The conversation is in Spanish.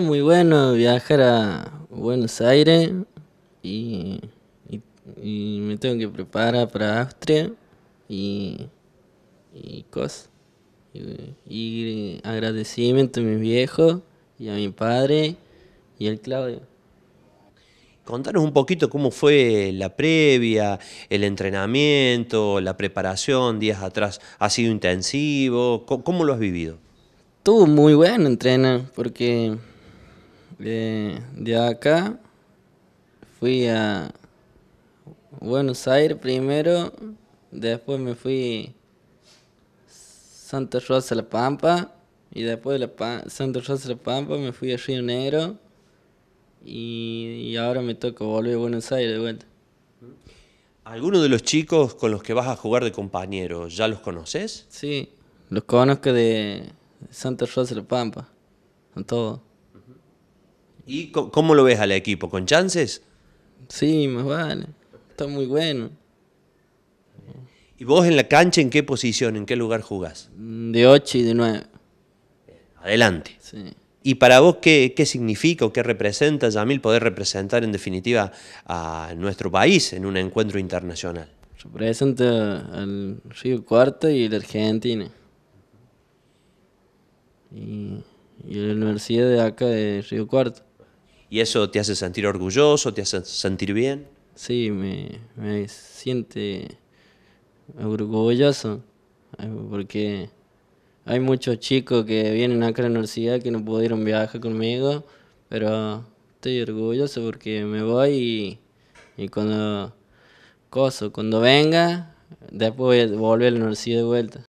muy bueno viajar a Buenos Aires y, me tengo que preparar para Austria y, cosas. Y, agradecimiento a mis viejos y a mi padre y al Claudio. Contanos un poquito cómo fue la previa, el entrenamiento, la preparación días atrás. ¿Ha sido intensivo? ¿Cómo, cómo lo has vivido? Estuvo muy bueno entrenar porque de, acá fui a Buenos Aires primero, después me fui Santa Rosa de La Pampa y después de la Santa Rosa de La Pampa me fui a Río Negro y, ahora me toca volver a Buenos Aires de vuelta. ¿Alguno de los chicos con los que vas a jugar de compañero, ya los conoces? Sí, los conozco de Santa Rosa de La Pampa, son todos. ¿Y cómo lo ves al equipo? ¿Con chances? Sí, más vale. Está muy bueno. ¿Y vos en la cancha en qué posición, en qué lugar jugás? Mm, de 8 y de 9. Adelante. ¿Y para vos qué, qué significa o qué representa, Yamil, poder representar en definitiva a nuestro país en un encuentro internacional? Representa al Río Cuarto y la Argentina. Y, y la universidad de acá de Río Cuarto. ¿Y eso te hace sentir orgulloso? ¿Te hace sentir bien? Sí, me, me siente orgulloso eh, porque hay muchos chicos que vienen acá a la universidad que no pudieron viajar conmigo, pero estoy orgulloso porque me voy y, cuando cuando venga, después voy a volver a la universidad de vuelta.